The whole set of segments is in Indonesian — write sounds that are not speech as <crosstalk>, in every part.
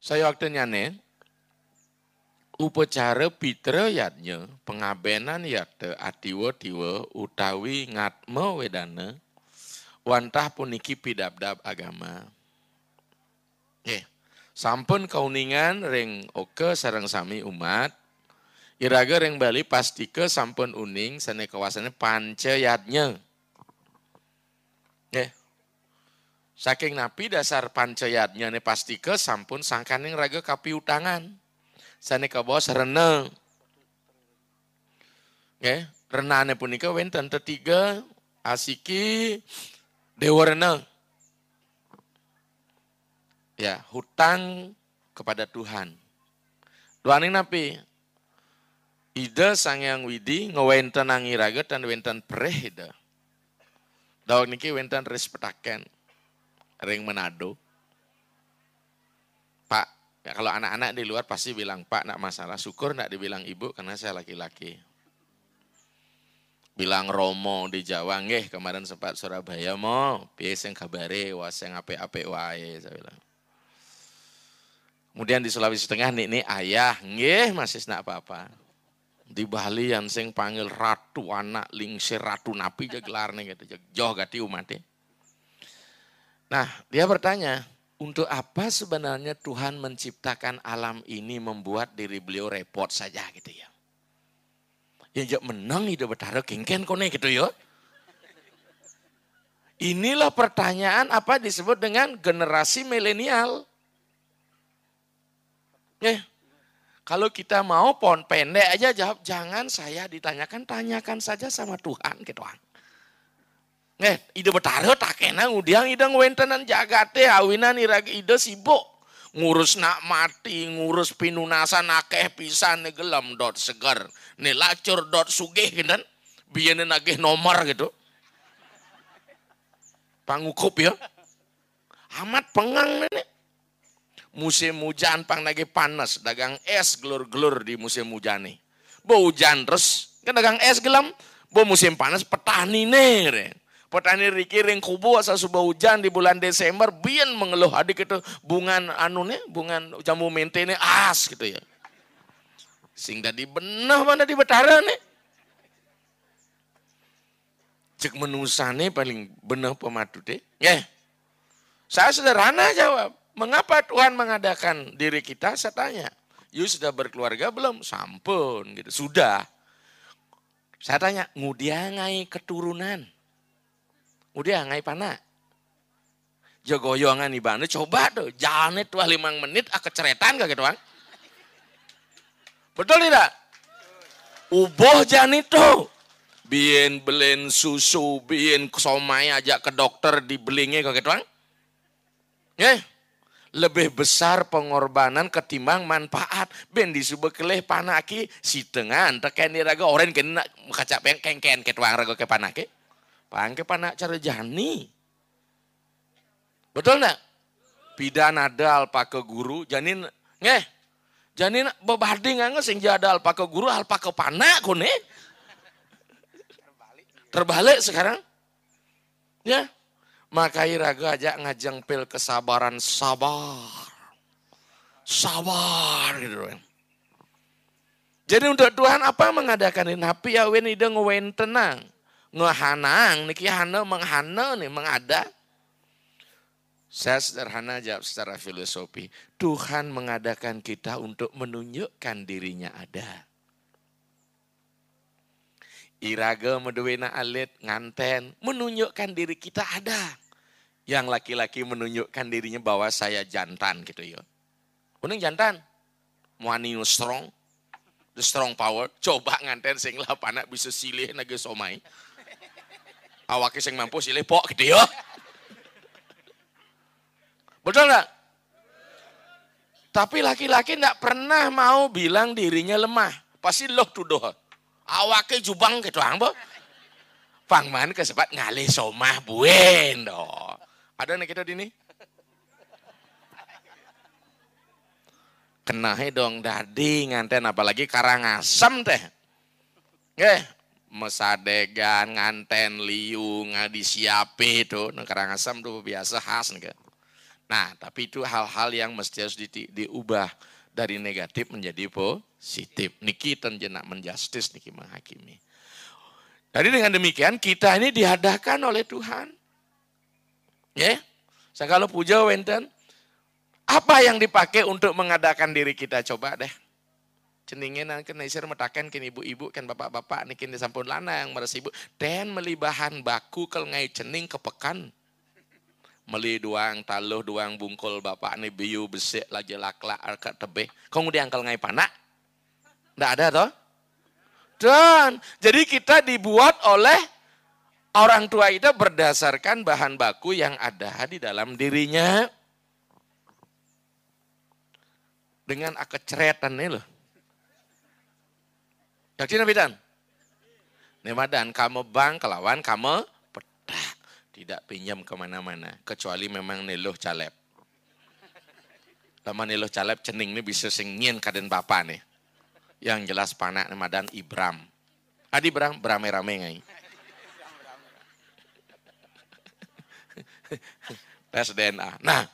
Saya waktu nyane upacara pitra yatnya pengabenan te adiwa diwa utawi ngatma wedane wantah puniki pidabdab agama. Eh, sampun kauningan ring oke sarang sami umat Iraga ring Bali pastike sampun uning sene kawasannya pancayatnya. Saking napi dasar pancayatnya ne pasti ke sampun yang raga kapi utangan. Sane bos reneng. Nggih, renane punika wenten tiga asiki dewa reneng. Ya, hutang kepada Tuhan. ini napi ida sang yang widi ngewenten angiraga dan wenten perih ida. Dawak niki wenten respetaken ring Manado. Pak, ya kalau anak-anak di luar pasti bilang, Pak, nak masalah. Syukur nak dibilang ibu karena saya laki-laki. Bilang Romo di Jawa, ngeh kemarin sempat Surabaya, mo, piye sing kabare, waseng ape-ape wae, saya bilang. Kemudian di Sulawesi Tengah nih nih ayah, ngeh masih nak apa-apa. Di Bali yang sing panggil ratu anak lingsir ratu napi je gelar nih gitu, joh gati umatnya. Nah, dia bertanya, untuk apa sebenarnya Tuhan menciptakan alam ini membuat diri beliau repot saja gitu ya. Ya menang hidup bertaruh kengken kone gitu ya. Inilah pertanyaan apa disebut dengan generasi milenial. Eh, kalau kita mau pon pendek aja jawab, jangan saya ditanyakan, tanyakan saja sama Tuhan gitu. Kan. Eh, ide tak enak, ngudiang ide wentenan jagate awinan irak ide sibuk. Ngurus nak mati, ngurus pinunasan akeh pisan gelam dot segar. Nih lacur dot sugih kan. Biar nagih nomor gitu. Pangukup ya. Amat pengang nih, Musim hujan pang nagih panas. Dagang es gelur-gelur di musim hujan nih. Bo hujan terus. Kan dagang es gelam. Bo musim panas petani nih petani riki ring kubu asa subuh hujan di bulan Desember bian mengeluh adik itu bungan anu nih bungan jamu nih as gitu ya sing tadi benah mana di betara nih cek menusane paling benah pematu deh yeah. saya sederhana jawab mengapa Tuhan mengadakan diri kita saya tanya you sudah berkeluarga belum sampun gitu sudah saya tanya ngudiangai keturunan Udah ngai panak, Jogoyongan ibana anu, coba tuh jalan itu lima menit ah keceretan gak gitu bang? Betul tidak? Uboh jalan itu. Bien belen susu, bien somai ajak ke dokter di belinge kok gitu bang? lebih besar pengorbanan ketimbang manfaat. Ben keleh panaki si tengan teken diraga orang kena kaca pengkengken ketuang raga ke panaki. Pangke panak cara jani. Betul enggak? Pidana ada alpaka guru, janin ngeh. Janin nggak nggak sing jadal alpaka guru alpaka pake panak kone. Terbalik. Terbalik sekarang. Ya. Makai raga aja ngajang pil kesabaran sabar. Sabar gitu kan. Jadi untuk Tuhan apa mengadakan ini? Happy ya ini ngewen tenang ngehanang niki hana menghana nih mengada saya sederhana jawab secara filosofi Tuhan mengadakan kita untuk menunjukkan dirinya ada Iraga meduwena alit nganten menunjukkan diri kita ada yang laki-laki menunjukkan dirinya bahwa saya jantan gitu yo. Ya. Uning jantan. Muani strong. The strong power. Coba nganten sing lapanak bisa silih nage somai. Awake sing mampu silih pok gede yo. Betul nggak? Tapi laki-laki nggak pernah mau bilang dirinya lemah. Pasti loh tuduh. Awake jubang gitu ang Pangman kesempat ngalih somah buen do. Ada nih kita dini? Kenahe dong dadi nganten apalagi karangasem teh. Oke, mesadegan nganten liu ngadisiape itu negara nah, asam itu biasa khas enggak nah tapi itu hal-hal yang mesti harus di, diubah dari negatif menjadi positif niki tenjenak menjustis niki menghakimi jadi dengan demikian kita ini dihadahkan oleh Tuhan ya yeah? saya kalau puja wenten apa yang dipakai untuk mengadakan diri kita coba deh nang nangken isir metaken kini ibu-ibu kan bapak-bapak nih kini sampun yang meres ibu dan melibahan baku kel ngai cening kepekan meli duang taluh duang bungkul bapak nih biu besik lagi lakla arka tebe, kau udah angkel ngai panak ndak ada toh dan jadi kita dibuat oleh orang tua itu berdasarkan bahan baku yang ada di dalam dirinya dengan akeceretan nih loh Daktina pitan. Nemadan, kamu bang kelawan kamu petak. Tidak pinjam kemana-mana. Kecuali memang neloh caleb. Lama neloh caleb cening ini bisa singin kaden bapak nih. Yang jelas panak nemadan Ibram. Adi Ibram, berame-rame ngai. Tes <laughs> DNA. Nah,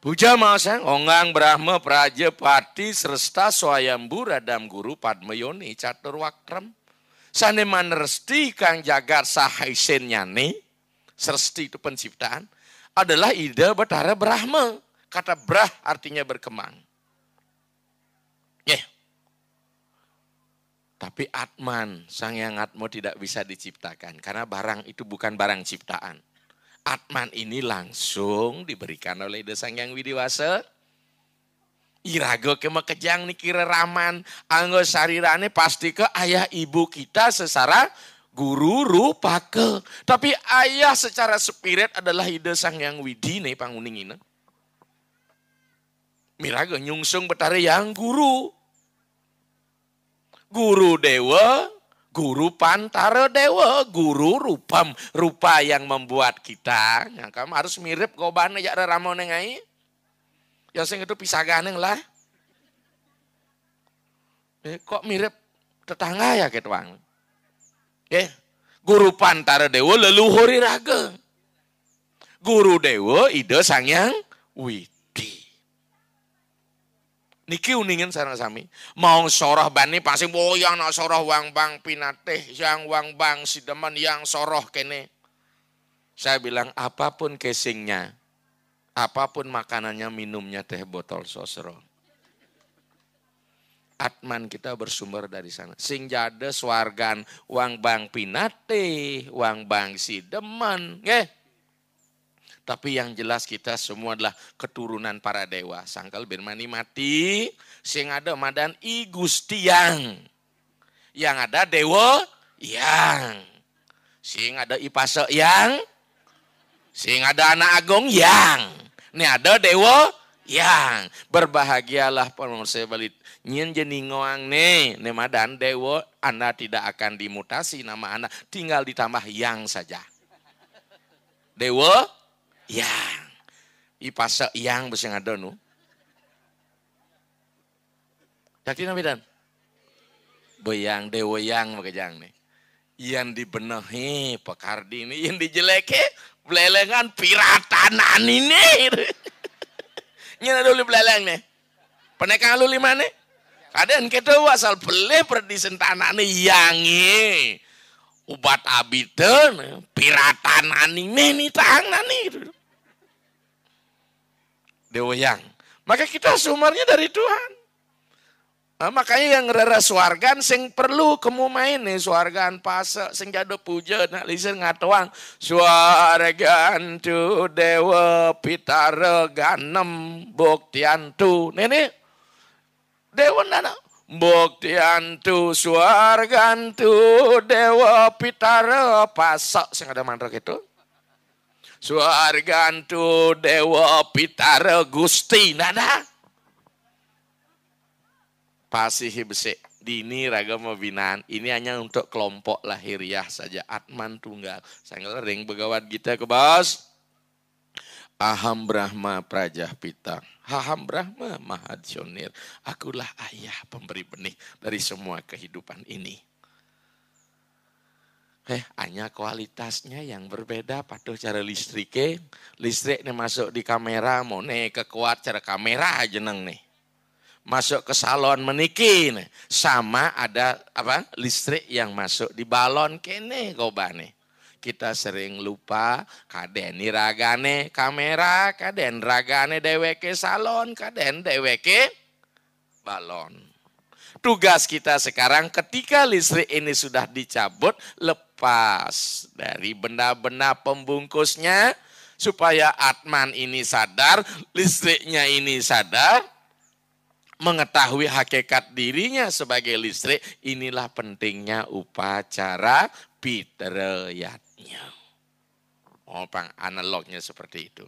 Bujamasa ongang brahma praja pati sresta soayambu radam guru padmayoni catur wakrem. Sane manersti kang jagar sahaisen nyane. Sresti itu penciptaan. Adalah ide batara brahma. Kata brah artinya berkembang. Yeah. Tapi Atman, sang yang Atmo tidak bisa diciptakan. Karena barang itu bukan barang ciptaan. Atman ini langsung diberikan oleh Desa Yang Widiwasa. Irago kema kejang kira raman anggo sarirane pasti ke ayah ibu kita sesara guru rupa ke. Tapi ayah secara spirit adalah ide sang yang widi nih ini. Mirago nyungsung betare yang guru. Guru dewa, Guru pantara dewa, guru rupam, rupa yang membuat kita. Ya, kamu harus mirip goban ya ramon ngai. Ya sing itu pisah ganeng lah. Eh, kok mirip tetangga ya gitu bang. Eh, guru pantara dewa leluhuri raga. Guru dewa ide sang yang wit. Niki uningan sarang sami. Mau soroh bani pasti boyang oh, nak soroh wang bang pinateh yang wang bang sideman yang soroh kene. Saya bilang apapun casingnya, apapun makanannya, minumnya teh botol sosro. Atman kita bersumber dari sana. Sing jade swargan wang bang pinate, wang bang sideman, Okay? Tapi yang jelas kita semua adalah keturunan para dewa. Sangkal bermani mati, sing ada madan i gustiang. Yang ada dewa yang. Sing ada pasok yang. Sing ada anak agung yang. Ini ada dewa yang. Berbahagialah pemirsa balik nyen jeningoang ne ne madan dewo anda tidak akan dimutasi nama anda tinggal ditambah yang saja dewo yang. Ipasa yang besi ada nu. Jadi nabi dan beyang deweyang yang nih. Yang dibenahi pekardi ini, yang dijeleke belelengan piratanan ini. <laughs> Nyana dulu beleleng nih. Penekang lu lima nih. Kadang kita wasal beli tanah nih yangi. Ubat abiden, piratanan ini nih tangan nih yang, Maka kita sumarnya dari Tuhan. Nah, makanya yang rara suargan sing perlu kamu main nih suargan pas sing jadu puja nak lisan ngatuang suargan tu dewa pitare ganem buktian tu nene dewa nana buktian tu suargan tu dewa pitare pasak sing ada mantra gitu Suargantu Dewa Pitara Gusti nada. Pasih besi. Dini raga binaan. Ini hanya untuk kelompok lahiriah saja. Atman tunggal. Saya ngelering begawat kita gitu ya, ke bos. Aham Brahma Prajah Pitang, Aham Brahma Mahadjonir. Akulah ayah pemberi benih dari semua kehidupan ini. Eh, hanya kualitasnya yang berbeda patuh cara listriknya. Eh. Listriknya masuk di kamera, mau nih kekuat cara kamera aja neng nih. Masuk ke salon menikin Sama ada apa listrik yang masuk di balon kene gue nih. Kita sering lupa kaden ragane kamera, kaden ragane deweke salon, kaden deweke balon. Tugas kita sekarang ketika listrik ini sudah dicabut, lepas dari benda-benda pembungkusnya supaya Atman ini sadar, listriknya ini sadar, mengetahui hakikat dirinya sebagai listrik, inilah pentingnya upacara pitrayatnya. Oh, pang analognya seperti itu.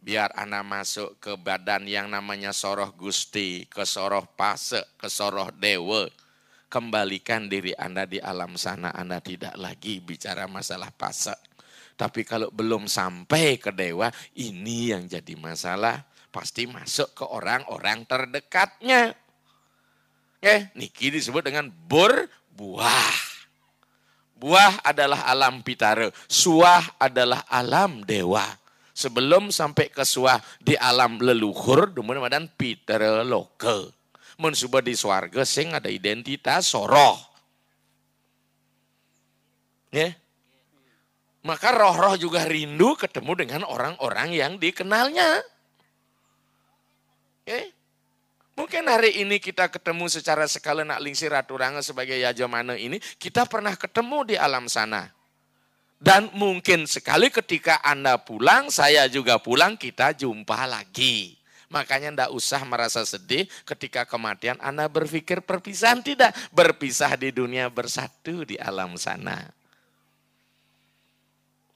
Biar anak masuk ke badan yang namanya soroh gusti, ke soroh pase, ke soroh dewa, kembalikan diri Anda di alam sana. Anda tidak lagi bicara masalah pasak. Tapi kalau belum sampai ke dewa, ini yang jadi masalah. Pasti masuk ke orang-orang terdekatnya. Oke, niki disebut dengan bur buah. Buah adalah alam pitara, suah adalah alam dewa. Sebelum sampai ke suah di alam leluhur, dumun madan pitara lokal mensuba di swarga sing ada identitas soroh. Ya. Maka roh-roh juga rindu ketemu dengan orang-orang yang dikenalnya. Ya. Mungkin hari ini kita ketemu secara sekali nak lingsir ranga sebagai yajamana ini, kita pernah ketemu di alam sana. Dan mungkin sekali ketika Anda pulang, saya juga pulang, kita jumpa lagi. Makanya ndak usah merasa sedih ketika kematian Anda berpikir perpisahan. Tidak, berpisah di dunia bersatu di alam sana.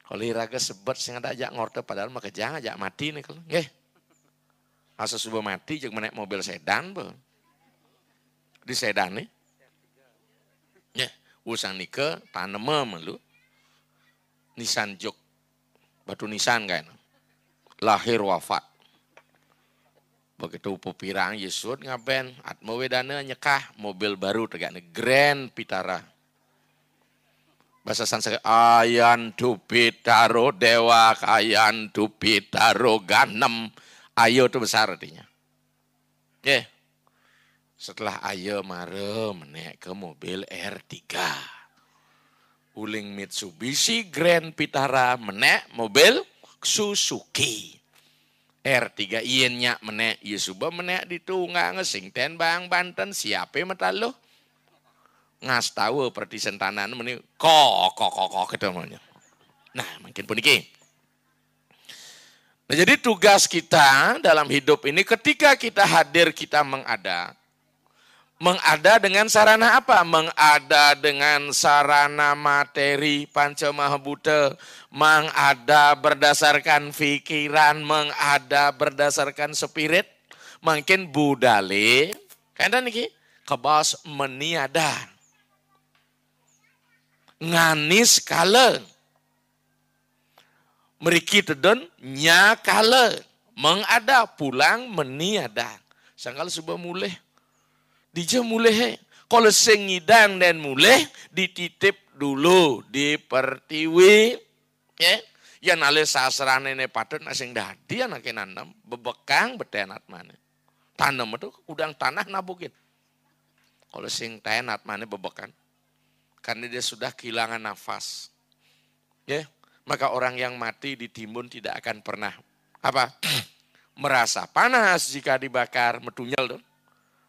Kalau iraga sebet sing ajak ngorte padahal mah kejang ajak mati nih kalau. Nggih. subuh mati jeung menek mobil sedan be. Di sedan nih. Nggih, usang nike tanam melu. Nisan jok. Batu nisan kan. Lahir wafat begitu pupirang Yesus ngaben atmo nyekah mobil baru tegakne grand pitara bahasa Sanskerta ayan dupitaro dewa ayan dupitaro ganem ayo itu besar artinya oke setelah ayo mare menek ke mobil R3 uling Mitsubishi Grand Pitara menek mobil Suzuki R3 iennya menek ieu suba menek nggak ngesing ten Bang Banten siapa metalo ngas tahu perti sentanan meni kok kok kok kok ketemunya. Nah, makin puniki. Nah, jadi tugas kita dalam hidup ini ketika kita hadir kita mengada, Mengada dengan sarana apa? Mengada dengan sarana materi panca pancamahabute, mengada berdasarkan pikiran, mengada berdasarkan spirit, mungkin budale. Kayaknya niki kebas meniada. Nganis kale. Meriki tedon nya Mengada pulang meniada. Sangkal sebuah mulih dia mulai eh. Kalau sengidang dan mulai dititip dulu di pertiwi. Ya. ya nale sasrane nenek nasi nasing dadi nake nanam. Bebekang betenat mana. Tanam itu udang tanah nabukin. Kalau sing tenat mana bebekan. Karena dia sudah kehilangan nafas. Ya. Maka orang yang mati ditimbun tidak akan pernah apa <clears throat> merasa panas jika dibakar metunyel tuh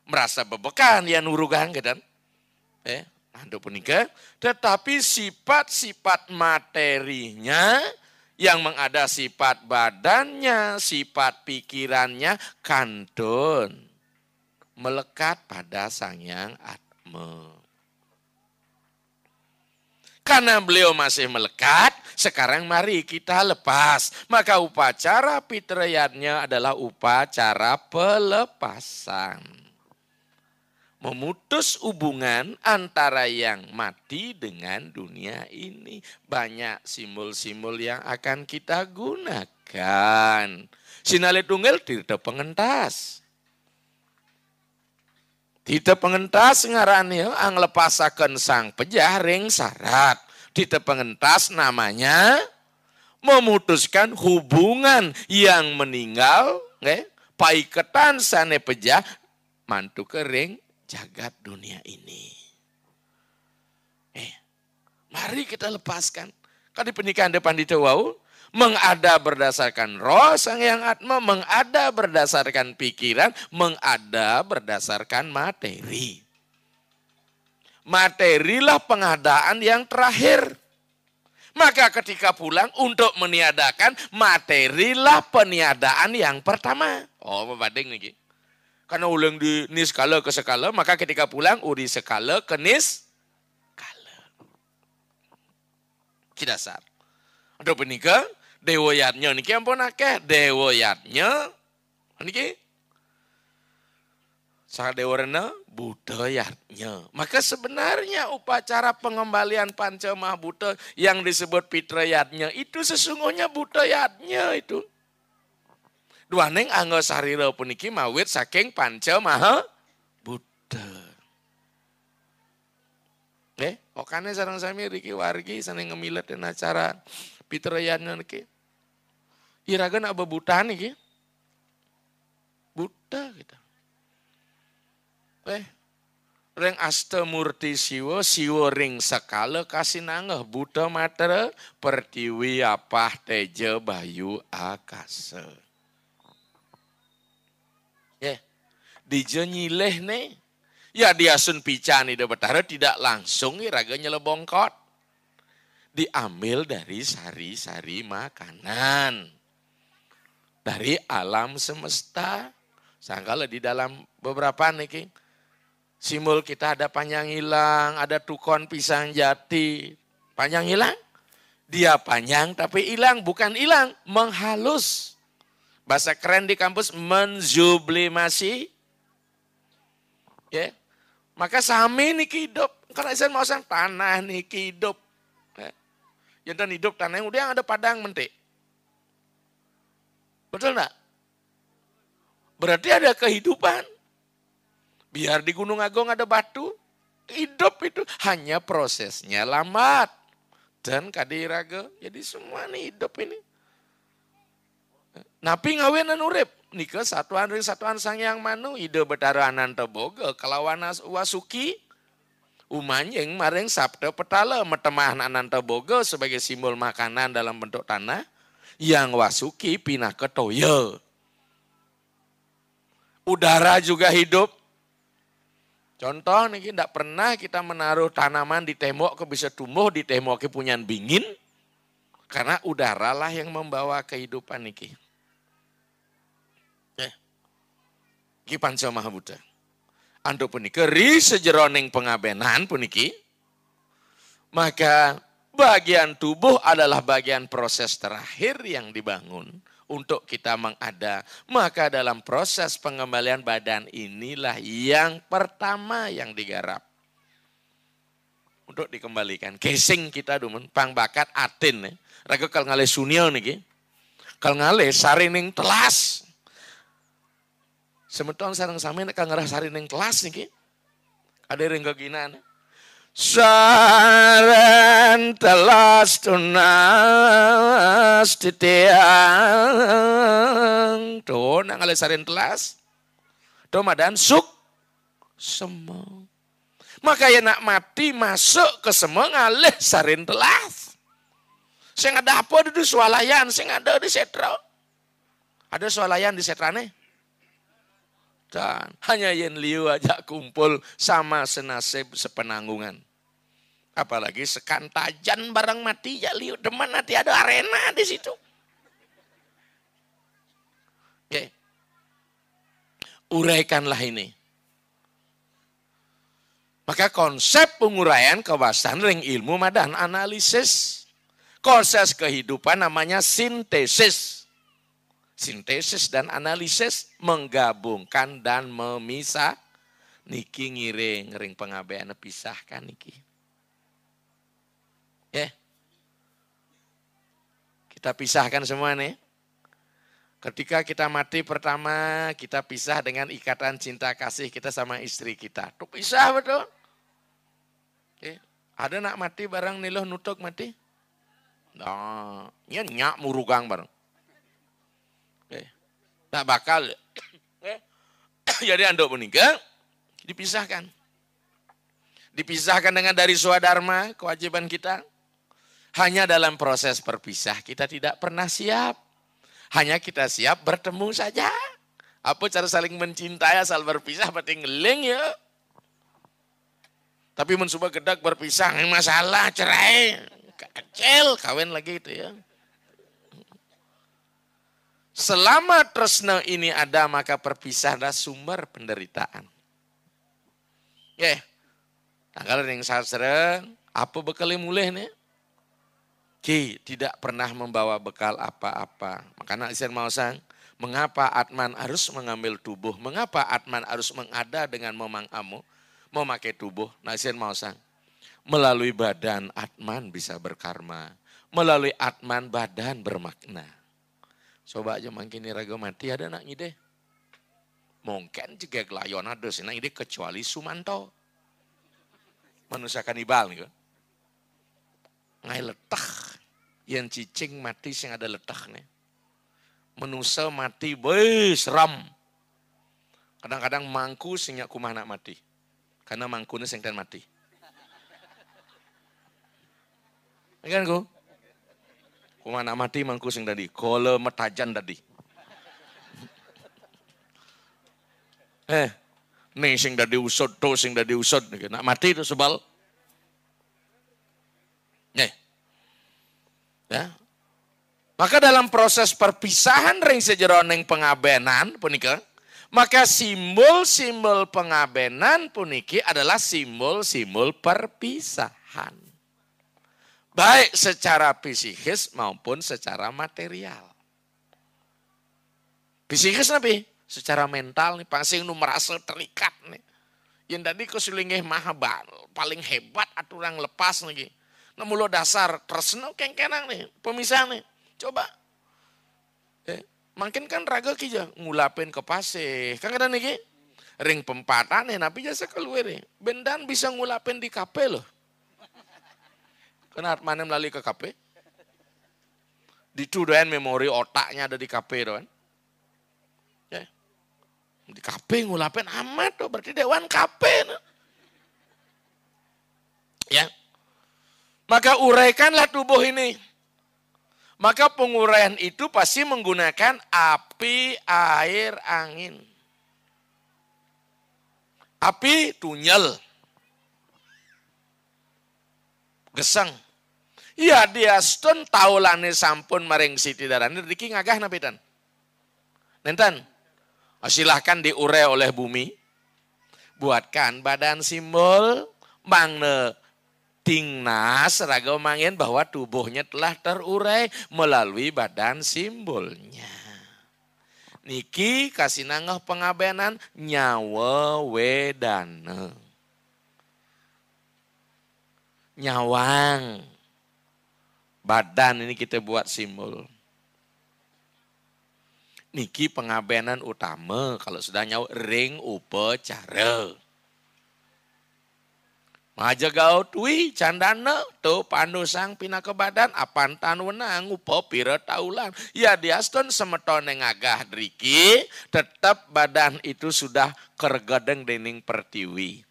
merasa bebekan ya nurugan kedan. Eh, anduk punika, tetapi sifat-sifat materinya yang mengada sifat badannya, sifat pikirannya kandun melekat pada Sang Yang Atma. Karena beliau masih melekat, sekarang mari kita lepas. Maka upacara pitrayatnya adalah upacara pelepasan memutus hubungan antara yang mati dengan dunia ini. Banyak simbol-simbol yang akan kita gunakan. Sinale tunggal tidak pengentas. Tidak pengentas ngarani ya, ang lepasakan sang pejaring syarat. Tidak pengentas namanya memutuskan hubungan yang meninggal, okay? paiketan sane pejah, mantu kering, jagat dunia ini. Eh, mari kita lepaskan. Kalau di pernikahan depan di Tewau, mengada berdasarkan roh sang yang atma, mengada berdasarkan pikiran, mengada berdasarkan materi. Materilah pengadaan yang terakhir. Maka ketika pulang untuk meniadakan materilah peniadaan yang pertama. Oh, membanding nih. Karena ulang di nis kala ke sekala, maka ketika pulang uri sekala ke nis kala. Kidasar. Ada penika yatnya niki ampun akeh yatnya niki buta yatnya. Maka sebenarnya upacara pengembalian panca buta yang disebut pitra yatnya, itu sesungguhnya yatnya itu. Dua neng anggo sarira puniki mawit saking panca maha Buddha. Eh, okane sarang sami riki wargi seneng ngemilet dan acara piterayan niki. Iraga iya, nak bebutan niki. Buddha gitu. Eh, Reng asta murti siwa, siwa ring sekala kasinanggah buta matera pertiwi apah teja bayu akase. dijenyi nih. Ya diasun pican ide betara tidak langsung iraganya lebongkot. Diambil dari sari-sari makanan. Dari alam semesta. Sangkala di dalam beberapa nih King. Simul kita ada panjang hilang, ada tukon pisang jati. Panjang hilang? Dia panjang tapi hilang, bukan hilang, menghalus. Bahasa keren di kampus menzublimasi Ya. Maka sami ini hidup. Karena saya mau sang tanah ini hidup. Ya. ya dan hidup tanah yang udah ada padang mentik. Betul enggak? Berarti ada kehidupan. Biar di Gunung Agung ada batu, hidup itu hanya prosesnya lambat. Dan kadirage, jadi semua nih hidup ini. Napi ngawinan urip nike satuan ring satuan sang yang manu ide betara ananta boga kalawanas wasuki yang maring sabda petala metemah ananta boga sebagai simbol makanan dalam bentuk tanah yang wasuki pindah ke toyo Udara juga hidup. Contoh nih tidak pernah kita menaruh tanaman di tembok ke bisa tumbuh di tembok ke punya bingin karena udaralah yang membawa kehidupan nih Ki Panca Mahabuddha. Ando puniki ri sejeroning pengabenan puniki maka bagian tubuh adalah bagian proses terakhir yang dibangun untuk kita mengada. Maka dalam proses pengembalian badan inilah yang pertama yang digarap. Untuk dikembalikan. Casing kita dumun, pang bakat atin. Ya. Raga kalau ngalih sunil niki. Kalau ngalih sarining telas. Sementara sarang sami nak kang ngrasari neng kelas niki. Ada ring keginan. Saran telas tunas titiang. Tuh nang saren telas. Tuh madan suk Semua. Maka yang nak mati masuk ke semua ngalih sarin telas. Saya ada apa di swalayan, saya ada di setra. Ada swalayan di nih. Dan hanya Yen Liu aja kumpul sama senasib sepenanggungan. Apalagi sekantajan barang mati ya Liu demen nanti ada arena di situ. Oke. Uraikanlah ini. Maka konsep penguraian kawasan ring ilmu madan analisis. Proses kehidupan namanya sintesis sintesis dan analisis menggabungkan dan memisah niki ngiring ngering pengabean pisahkan niki ya yeah. kita pisahkan semua nih ketika kita mati pertama kita pisah dengan ikatan cinta kasih kita sama istri kita tuh pisah betul Oke. Ya. Okay. ada nak mati barang niloh nutuk mati nah nyak murugang bareng Tak bakal. Eh, <coughs> jadi andok meninggal, dipisahkan. Dipisahkan dengan dari swadharma, kewajiban kita. Hanya dalam proses berpisah, kita tidak pernah siap. Hanya kita siap bertemu saja. Apa cara saling mencintai asal berpisah, penting ngeling ya. Tapi mensubah gedak berpisah, masalah, cerai. Kecil, kawin lagi itu ya. Selama tresna ini ada, maka perpisahan adalah sumber penderitaan. Ya, nah, kalau yang sering, apa yang mulai nih? Ki tidak pernah membawa bekal apa-apa. Makanya Isyan mau sang, mengapa Atman harus mengambil tubuh? Mengapa Atman harus mengada dengan memang amu? Memakai tubuh, Nasian mau sang. Melalui badan Atman bisa berkarma. Melalui Atman badan bermakna. Coba aja mangkini raga mati ada nak ide. Mungkin juga gelayon ada sih ide kecuali Sumanto. Manusia kanibal nih. Kan? Ngai letak. Yang cicing mati sih ada nih. Manusia mati seram. Kadang-kadang mangku sing kumah nak mati. Karena mangkunya yang kan mati. Iya kan gue? Pemana mati mangku sing tadi. Gole metajan tadi. Eh, nih sing tadi usut, to sing tadi usut. Nak mati itu sebal. Nih. Ya. Maka dalam proses perpisahan ring sejeron ning pengabenan punika, maka simbol-simbol pengabenan puniki adalah simbol-simbol perpisahan baik secara psikis maupun secara material. Psikis nabi, secara mental nih pasti nu merasa terikat nih. Yang tadi kesulingih maha paling hebat aturan lepas lagi. Namun lo dasar tresno kengkenang nih, pemisah nih. Coba. Eh, makin kan raga kija ngulapin ke pasih. Kan kadang nih, ring pempatan nih, tapi jasa keluar nih. Bendan bisa ngulapin di kape loh karena mana melalui ke KP. Di doan memori otaknya ada di KP doan. Ya. Di KP ngulapin amat tuh berarti dewan KP. Ya. Maka uraikanlah tubuh ini. Maka penguraian itu pasti menggunakan api, air, angin. Api tunyel. Gesang. Ya diastun taulane sampun maring Siti Ini niki ngagah napitan. Nenten. Oh, silahkan diure oleh bumi. Buatkan badan simbol mangne tingnas raga mangin bahwa tubuhnya telah terurai melalui badan simbolnya. Niki kasih nangah pengabenan nyawa wedana. Nyawang. Badan ini kita buat simbol. Niki pengabenan utama kalau sudah nyawa ring upacara. Maja gau tui candana tu pandu sang pina ke badan apan tan wenang upo pira taulan. Ya diaston semetone agah driki tetap badan itu sudah kergedeng dening pertiwi.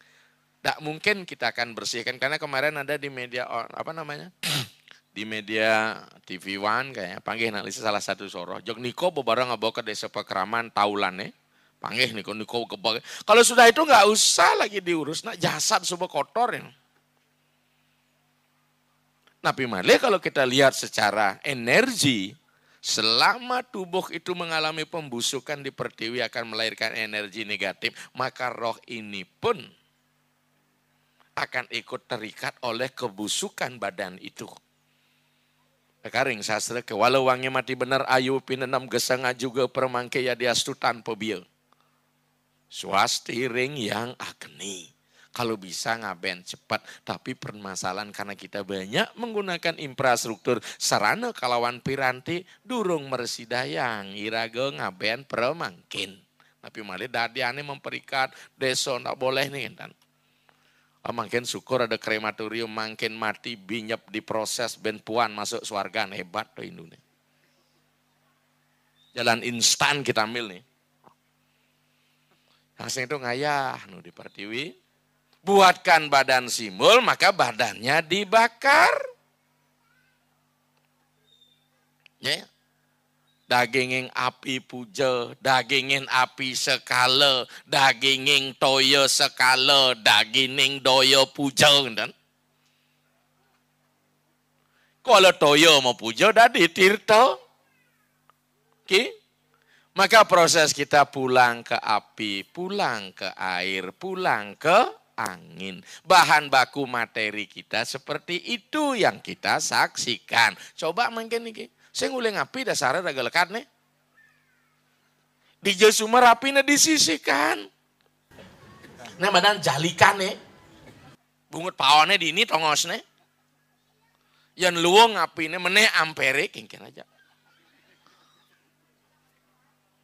Tak mungkin kita akan bersihkan karena kemarin ada di media apa namanya? <clears throat> di media TV One kayaknya panggil analisa salah satu soroh jok niko beberapa ngabawa ke desa pekeraman taulan eh. panggil niko niko kebagi kalau sudah itu nggak usah lagi diurus nak jasad semua kotor ya tapi malah kalau kita lihat secara energi selama tubuh itu mengalami pembusukan di pertiwi akan melahirkan energi negatif maka roh ini pun akan ikut terikat oleh kebusukan badan itu. Kekaring sastra ke walau wangnya mati benar, ayu pinenam gesang juga permangke ya dia diastutan Swasti ring yang agni. Kalau bisa ngaben cepat, tapi permasalahan karena kita banyak menggunakan infrastruktur sarana kalawan piranti durung mersidayang irago ngaben permangkin. Tapi malah dadiane memperikat deso ndak boleh nih kan. Ah, makin syukur ada krematorium, makin mati binyep diproses ben puan masuk suarga nah, hebat tuh Indonesia. Jalan instan kita ambil nih. Langsung itu ngayah nu di Pertiwi. Buatkan badan simul maka badannya dibakar. Ya. Yeah. Dagingin api puja, dagingin api sekala, dagingin toyo sekala, dagingin doya puja. Dan kalau toyo mau puja, dah ditirta. Okay? Maka proses kita pulang ke api, pulang ke air, pulang ke angin. Bahan baku materi kita seperti itu yang kita saksikan. Coba mungkin ini. Saya nguling api dasarnya raga lekat nih. Di Jesuma rapina disisikan. Nah badan jalikan nih. Bungut pawannya di ini tongos nih. Yang api nih mene ampere kengkin aja.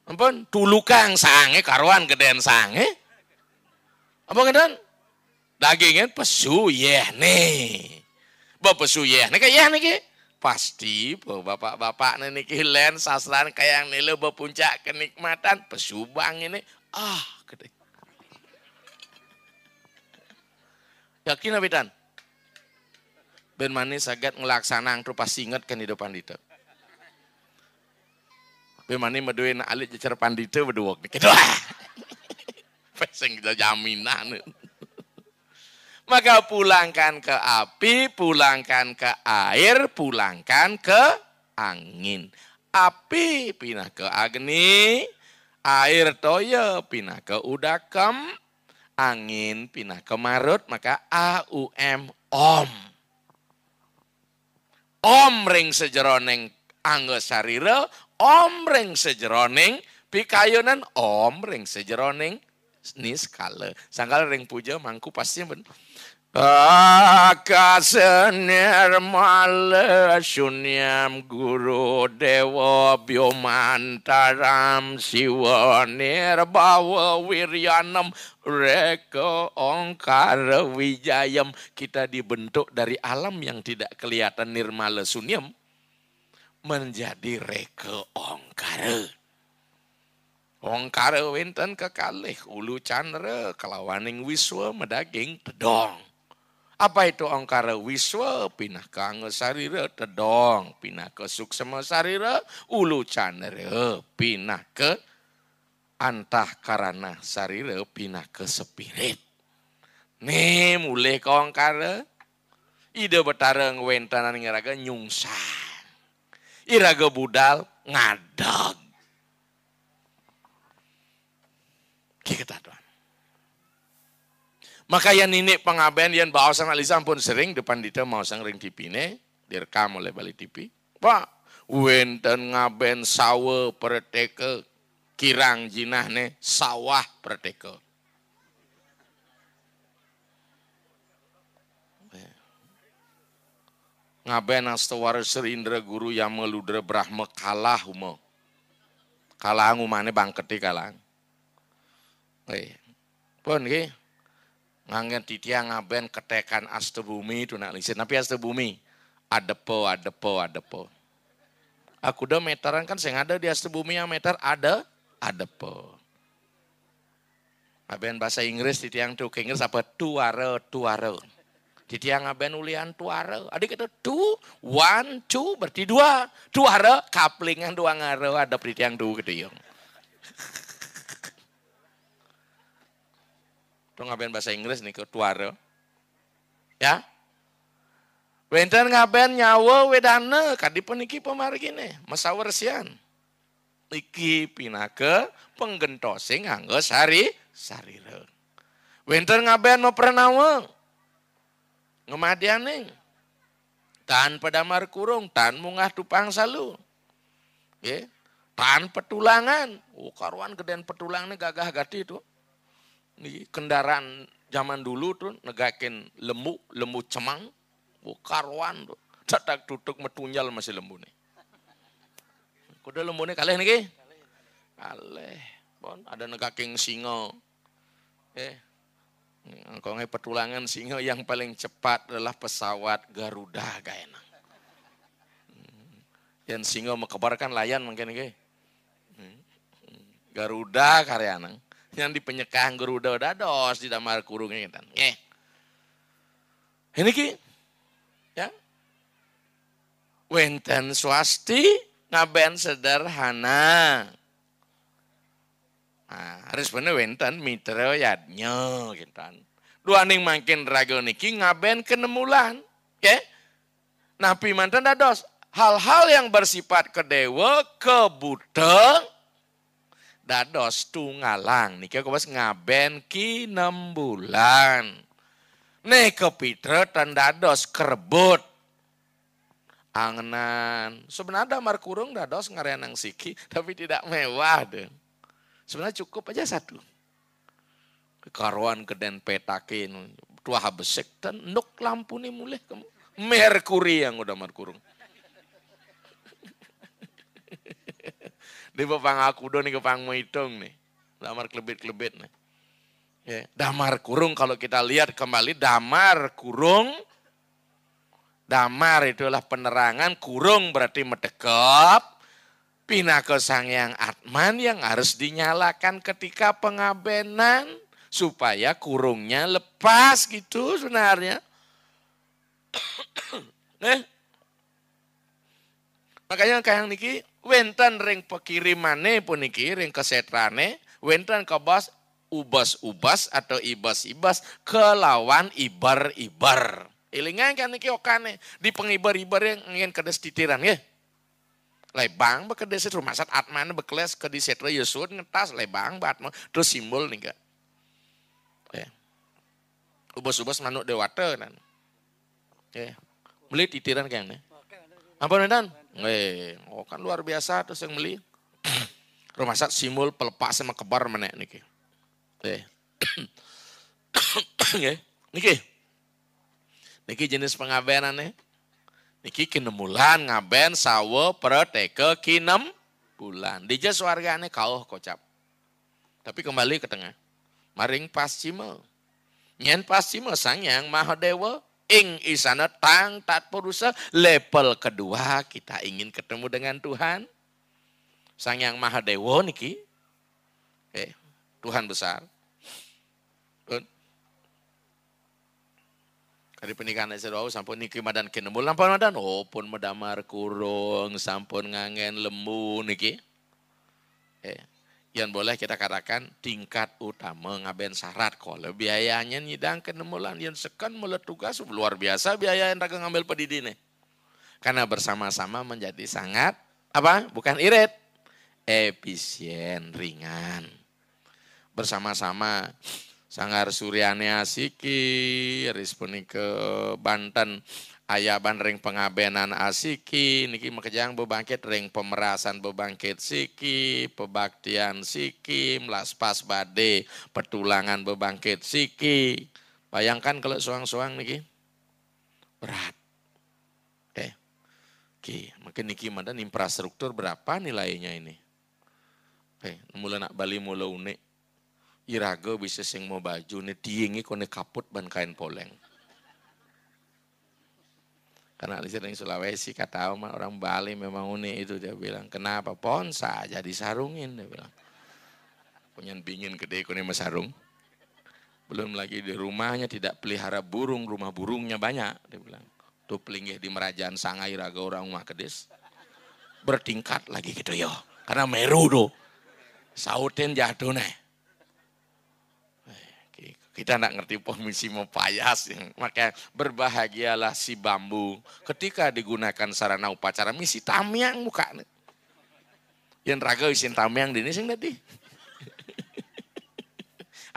Ampun, tulukang sange karuan gedean sange. Apa gedean? Dagingnya pesu yeh nih. Bapak pesu yeh nih kayak yeh nih pasti bahwa bapak-bapak ini len sasaran kayak yang nilai berpuncak kenikmatan pesubang ini ah gede. Yakin apa dan Ben manis sangat ngelaksanang tuh pasti inget kan hidupan itu. Ben manis meduin alit jecer pandita berdua. ah gitu. <laughs> Peseng kita jaminan. Maka pulangkan ke api, pulangkan ke air, pulangkan ke angin. Api pindah ke agni, air toyo pindah ke udakem, angin pindah ke marut, maka AUM om. Om ring sejeroning anggo sarira, om ring sejeroning pikayunan, om ring sejeroning niskala. Sangkal ring puja mangku pasti ben. Akasener male sunyam guru dewa biomantaram siwa nirbawa wiryanam reko ongkar wijayam. Kita dibentuk dari alam yang tidak kelihatan nirmala sunyam menjadi reko ongkara Wong kare wenten kekalih ulu chandra kelawaning wiswa medaging tedong. Apa itu ongkara wiswa pindah ke sarira tedong, pindah ke suksema sarira ulu chandra pindah ke antah karana sarira pindah ke spirit. Nih mulai ke ongkara ide betara ngewentanan ngeraga nyungsa. Iraga budal ngadag kita Tuhan. Maka yang nini pengaben yang bawa sang Alisa pun sering depan dita mau sang ring TV ini direkam oleh balik TV. Pak, wenten ngaben sawe perteke kirang jinah ne sawah perteke. Ngaben astawar serindra guru yang meludra brahma kalah umo. Kalah umane bangketi kalah. Eh, Pun ki Ngangen titiang ngaben ketekan asta bumi tu nak lisin. Tapi asta bumi ada ada po, po, ada po. Aku dah meteran kan sing ada di asta bumi yang meter ada ada po. Aben bahasa Inggris titiang tu ke Inggris apa tuare tuare. Tiang aben ulian tuare. Adik itu tu one two berarti dua tuare kaplingan dua ngare ada tiang tu gitu Tuh ngapain bahasa Inggris nih ke tuare. Ya. Wenten ngapain nyawa wedane kadipun iki pemargi masa Masawer sian. Iki pinake penggentosing anggo sari sarire. Wenten ngapain mau pernawa. Ngemadianing. Tahan pedamar kurung, tahan mungah tupang salu. Ya. Tahan petulangan. Oh, karuan gedean petulangnya gagah gati itu kendaraan zaman dulu tuh negakin lembu, lembu cemang, oh, karuan tuh. cetak duduk metunyal masih lembu nih. Kuda lembu nih kalah niki? kalah. Bon, ada negakin singo. Eh, nggak petulangan singo yang paling cepat adalah pesawat Garuda gak enak. Hmm. Yang singo mekebarkan layan mungkin niki. Hmm. Hmm. Garuda karyanang yang di penyekah geruda dados di damar kurungnya ini gitu. Ini ki ya. Wenten swasti ngaben sederhana. Nah, harus bener wenten mitra oh, yadnya gitu kan. Dua ning makin rago niki ngaben kenemulan. Ya. Okay? Napi mantan dados. Hal-hal yang bersifat kedewa, kebuteng, dados ngalang niki pas ngaben ki enam bulan ke kepitre dan dados kerbut angenan sebenarnya markurung kurung dados ngarenang siki <laughs> tapi tidak mewah deh sebenarnya cukup aja satu karuan keden petakin tua habesek dan nuk lampu nih mulai merkuri yang udah markurung Di aku dong nih Pang moitung nih. Damar kelebit-kelebit nih. Ya, damar kurung kalau kita lihat kembali damar kurung damar itulah penerangan kurung berarti medekap pina ke sang yang atman yang harus dinyalakan ketika pengabenan supaya kurungnya lepas gitu sebenarnya. nih <coughs> eh, Makanya kayak niki wentan ring pekirimane pun niki ring kesetrane wentan kebas ubas-ubas atau ibas-ibas kelawan ibar-ibar. Ilingan kayak niki okane di pengibar-ibar yang ingin kedes titiran ya. Lebang bekedes itu rumah sat atman bekles ke disetra Yesus ngetas lebang batman terus simbol nih Ya. Ubas-ubas manuk dewata nan. Ya. Beli titiran kayaknya. Apa nih dan? Weh, oh kan luar biasa tuh yang beli. <clears throat> Rumah sakit simul pelepas sama kebar menek niki. Eh. <clears throat> niki. Niki jenis pengabenan nih. Niki kinem bulan ngaben sawo perteke kinem bulan. Dija nih kauh kocap. Tapi kembali ke tengah. Maring pas simul. Nyen pas sang yang maha dewa ing isana tang tat purusa level kedua kita ingin ketemu dengan Tuhan. Sang Yang Maha Dewa niki. Eh, Tuhan besar. Dari pernikahan saya sampun niki madan kinembul lampun madan oh pun medamar kurung sampun ngangen lembu niki. Eh, yang boleh kita katakan tingkat utama ngaben syarat kalau biayanya nyidang kenemulan yang sekan meletugas luar biasa biaya yang tak ngambil nih karena bersama-sama menjadi sangat apa bukan irit efisien ringan bersama-sama Sanggar Suryani Asiki, Rispuni ke Banten, ayaban ring pengabenan asiki niki mekejang bebangkit ring pemerasan bebangkit siki pebaktian siki melaspas bade petulangan bebangkit siki bayangkan kalau suang-suang niki berat oke oke mungkin niki mana infrastruktur berapa nilainya ini oke mulai nak Bali mulai unik irago bisa sing mau baju ne tiingi kone kaput ban kain poleng karena alisir yang Sulawesi kata Oma orang Bali memang unik itu dia bilang kenapa ponsa jadi sarungin dia bilang punya pingin gede kuning mesarung belum lagi di rumahnya tidak pelihara burung rumah burungnya banyak dia bilang tuh pelinggih di merajaan sangai raga orang rumah kedis bertingkat lagi gitu yo karena meru do sautin jatuh nih kita tidak ngerti payah mempayas. makanya berbahagialah si bambu ketika digunakan sarana upacara misi tamiang muka. Yang raga isin tamiang dini sing tadi. <laughs>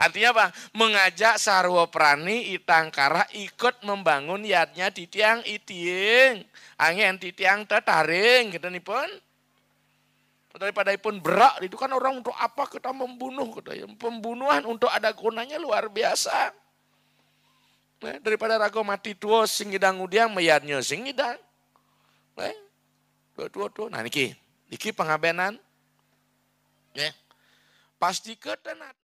Artinya apa? Mengajak sarwa prani itangkara ikut membangun yatnya di tiang iting. Angin di tiang tetaring gitu nih pun daripada pun berak itu kan orang untuk apa kita membunuh katanya. Pembunuhan untuk ada gunanya luar biasa. Nah, daripada rago mati tua singidang udiang mayatnya singidang. Nah, eh, dua dua dua. Nah niki, niki pengabenan. Ya. Pasti ketenat.